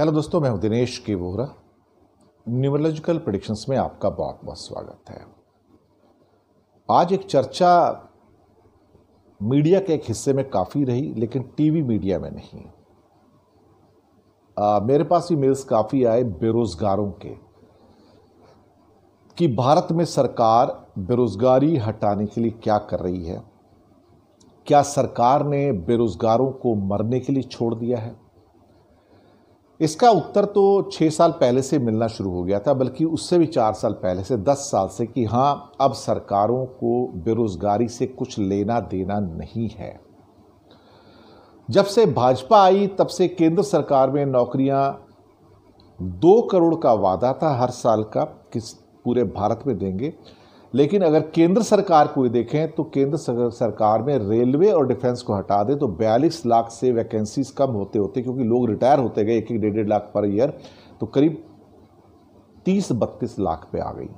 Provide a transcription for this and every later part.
hello दोस्तों मैं हूं दिनेश के वोहरा न्यूमरोलॉजिकल प्रडिक्शंस में आपका बहुत बहुत स्वागत है आज एक चर्चा मीडिया के एक हिस्से में काफ़ी रही लेकिन टीवी मीडिया में नहीं आ, मेरे पास ही मेल्स काफ़ी आए बेरोज़गारों के कि भारत में सरकार बेरोज़गारी हटाने के लिए क्या कर रही है क्या सरकार ने बेरोज़गारों को मरने के लिए छोड़ दिया है इसका उत्तर तो छः साल पहले से मिलना शुरू हो गया था बल्कि उससे भी चार साल पहले से दस साल से कि हाँ अब सरकारों को बेरोज़गारी से कुछ लेना देना नहीं है जब से भाजपा आई तब से केंद्र सरकार में नौकरियां दो करोड़ का वादा था हर साल का किस पूरे भारत में देंगे लेकिन अगर केंद्र सरकार को देखें तो केंद्र सरकार में रेलवे और डिफेंस को हटा दें तो बयालीस लाख से वैकेंसीज कम होते होते क्योंकि लोग रिटायर होते गए एक एक डेढ़ डेढ़ लाख पर ईयर तो करीब तीस बत्तीस लाख पे आ गई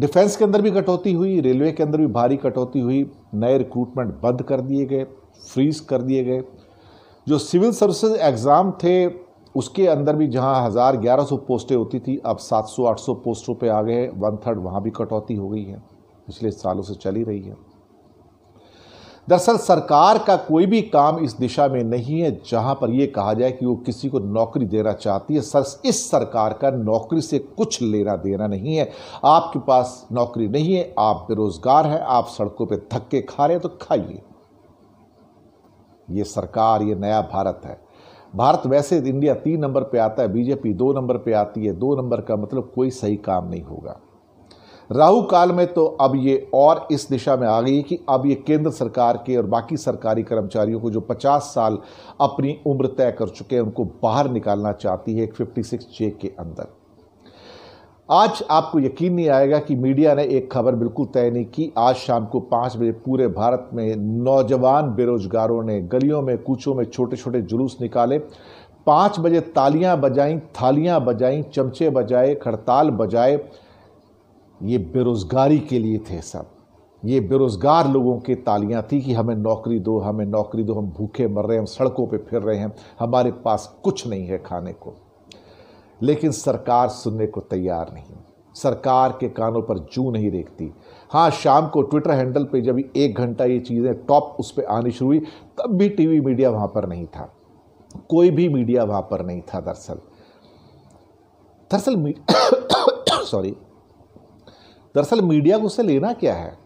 डिफेंस के अंदर भी कटौती हुई रेलवे के अंदर भी भारी कटौती हुई नए रिक्रूटमेंट बंद कर दिए गए फ्रीज कर दिए गए जो सिविल सर्विसेज एग्ज़ाम थे उसके अंदर भी जहां हज़ार ग्यारह सौ पोस्टें होती थी अब सात सौ आठ सौ पोस्टों पे आ गए वन थर्ड वहां भी कटौती हो गई है पिछले सालों से चली रही है दरअसल सरकार का कोई भी काम इस दिशा में नहीं है जहां पर यह कहा जाए कि वो किसी को नौकरी देना चाहती है सर इस सरकार का नौकरी से कुछ लेना देना नहीं है आपके पास नौकरी नहीं है आप बेरोजगार हैं आप सड़कों पे धक्के खा रहे हैं तो खाइए ये सरकार ये नया भारत है भारत वैसे इंडिया तीन नंबर पे आता है बीजेपी दो नंबर पे आती है दो नंबर का मतलब कोई सही काम नहीं होगा राहु काल में तो अब ये और इस दिशा में आ गई कि अब ये केंद्र सरकार के और बाकी सरकारी कर्मचारियों को जो 50 साल अपनी उम्र तय कर चुके हैं उनको बाहर निकालना चाहती है एक फिफ्टी जे के अंदर आज आपको यकीन नहीं आएगा कि मीडिया ने एक खबर बिल्कुल तय नहीं की आज शाम को पाँच बजे पूरे भारत में नौजवान बेरोजगारों ने गलियों में कूचों में छोटे छोटे जुलूस निकाले पाँच बजे तालियां बजाई थालियां बजाई चमचे बजाए खड़ताल बजाए ये बेरोज़गारी के लिए थे सब ये बेरोज़गार लोगों के तालियां थी कि हमें नौकरी दो हमें नौकरी दो हम भूखे मर रहे हैं हम सड़कों पे फिर रहे हैं हमारे पास कुछ नहीं है खाने को लेकिन सरकार सुनने को तैयार नहीं सरकार के कानों पर जू नहीं देखती हाँ शाम को ट्विटर हैंडल पे जब एक घंटा ये चीज़ें टॉप उस पर आनी शुरू हुई तब भी टीवी मीडिया वहाँ पर नहीं था कोई भी मीडिया वहाँ पर नहीं था दरअसल दरअसल सॉरी दरअसल मीडिया को उससे लेना क्या है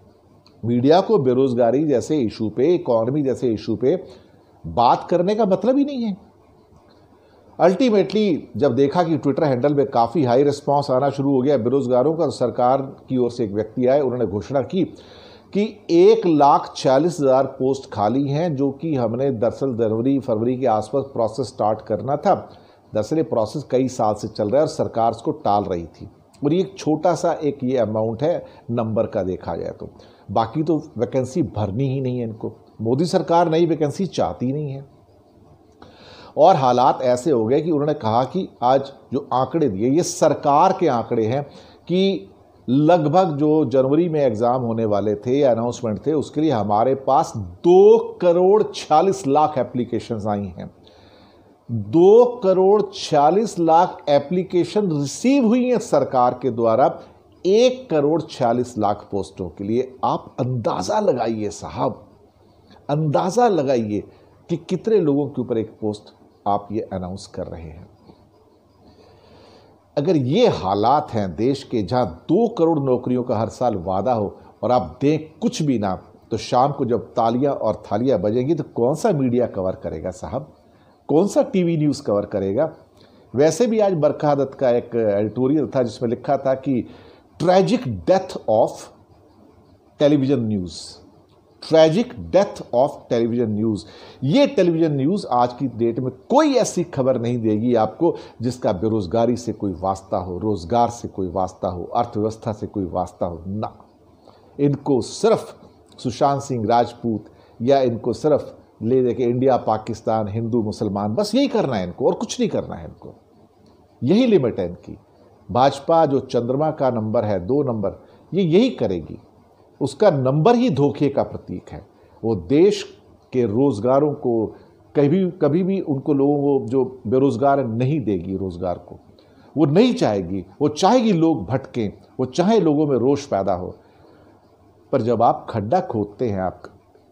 मीडिया को बेरोज़गारी जैसे इशू पे इकॉनमी जैसे इशू पे बात करने का मतलब ही नहीं है अल्टीमेटली जब देखा कि ट्विटर हैंडल में काफ़ी हाई रिस्पांस आना शुरू हो गया बेरोजगारों का सरकार की ओर से एक व्यक्ति आए उन्होंने घोषणा की कि एक लाख चालीस हज़ार पोस्ट खाली हैं जो कि हमने दरअसल जनवरी फरवरी के आसपास प्रोसेस स्टार्ट करना था दरअसल ये प्रोसेस कई साल से चल रहा है और सरकार उसको टाल रही थी और ये एक छोटा सा एक ये अमाउंट है नंबर का देखा जाए तो बाकी तो वैकेंसी भरनी ही नहीं है इनको मोदी सरकार नई वैकेंसी चाहती नहीं है और हालात ऐसे हो गए कि उन्होंने कहा कि आज जो आंकड़े दिए ये सरकार के आंकड़े हैं कि लगभग जो जनवरी में एग्ज़ाम होने वाले थे या अनाउंसमेंट थे उसके लिए हमारे पास दो करोड़ छियालीस लाख एप्लीकेशंस आई हैं दो करोड़ छियालीस लाख एप्लीकेशन रिसीव हुई हैं सरकार के द्वारा एक करोड़ छियालीस लाख पोस्टों के लिए आप अंदाज़ा लगाइए साहब अंदाज़ा लगाइए कि कितने लोगों के ऊपर एक पोस्ट आप ये अनाउंस कर रहे हैं अगर ये हालात हैं देश के जहां दो करोड़ नौकरियों का हर साल वादा हो और आप दें कुछ भी ना तो शाम को जब तालियां और थालियां बजेंगी तो कौन सा मीडिया कवर करेगा साहब कौन सा टीवी न्यूज़ कवर करेगा वैसे भी आज बरकादत का एक एडिटोरियल था जिसमें लिखा था कि tragic death of television news tragic death of television news ये टेलीविज़न न्यूज़ आज की डेट में कोई ऐसी खबर नहीं देगी आपको जिसका बेरोज़गारी से कोई वास्ता हो रोज़गार से कोई वास्ता हो अर्थव्यवस्था से कोई वास्ता हो ना इनको सिर्फ सुशांत सिंह राजपूत या इनको सिर्फ ले देखे इंडिया पाकिस्तान हिंदू मुसलमान बस यही करना है इनको और कुछ नहीं करना है इनको यही लिमिट है इनकी भाजपा जो चंद्रमा का नंबर है दो नंबर ये यही करेगी उसका नंबर ही धोखे का प्रतीक है वो देश के रोज़गारों को कभी कभी भी उनको लोगों को जो बेरोज़गार नहीं देगी रोज़गार को वो नहीं चाहेगी वो चाहेगी लोग भटकें वो चाहे लोगों में रोष पैदा हो पर जब आप खड्डा खोदते हैं आप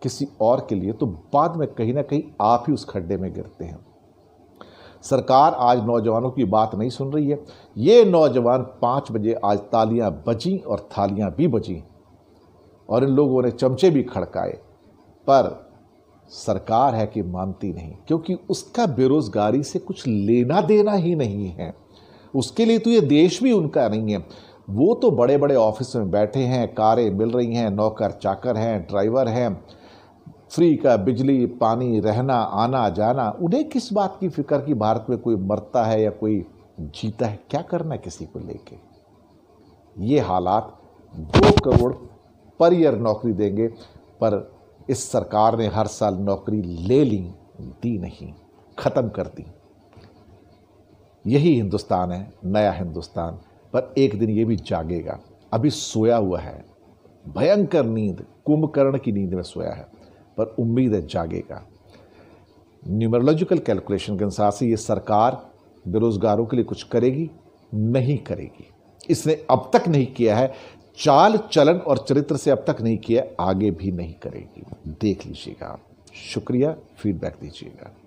किसी और के लिए तो बाद में कहीं ना कहीं आप ही उस खड्डे में गिरते हैं सरकार आज नौजवानों की बात नहीं सुन रही है ये नौजवान पाँच बजे आज तालियां बजी और थालियां भी बजी और इन लोगों ने चमचे भी खड़काए पर सरकार है कि मानती नहीं क्योंकि उसका बेरोजगारी से कुछ लेना देना ही नहीं है उसके लिए तो ये देश भी उनका नहीं है वो तो बड़े बड़े ऑफिस में बैठे हैं कारें मिल रही हैं नौकर चाकर हैं ड्राइवर हैं फ्री का बिजली पानी रहना आना जाना उन्हें किस बात की फिक्र कि भारत में कोई मरता है या कोई जीता है क्या करना है किसी को लेके ये हालात दो करोड़ पर ईयर नौकरी देंगे पर इस सरकार ने हर साल नौकरी ले ली दी नहीं ख़त्म कर दी यही हिंदुस्तान है नया हिंदुस्तान पर एक दिन ये भी जागेगा अभी सोया हुआ है भयंकर नींद कुंभकर्ण की नींद में सोया है पर उम्मीद है जागेगा न्यूमरोलॉजिकल कैलकुलेशन के अनुसार से ये सरकार बेरोज़गारों के लिए कुछ करेगी नहीं करेगी इसने अब तक नहीं किया है चाल चलन और चरित्र से अब तक नहीं किया आगे भी नहीं करेगी देख लीजिएगा शुक्रिया फीडबैक दीजिएगा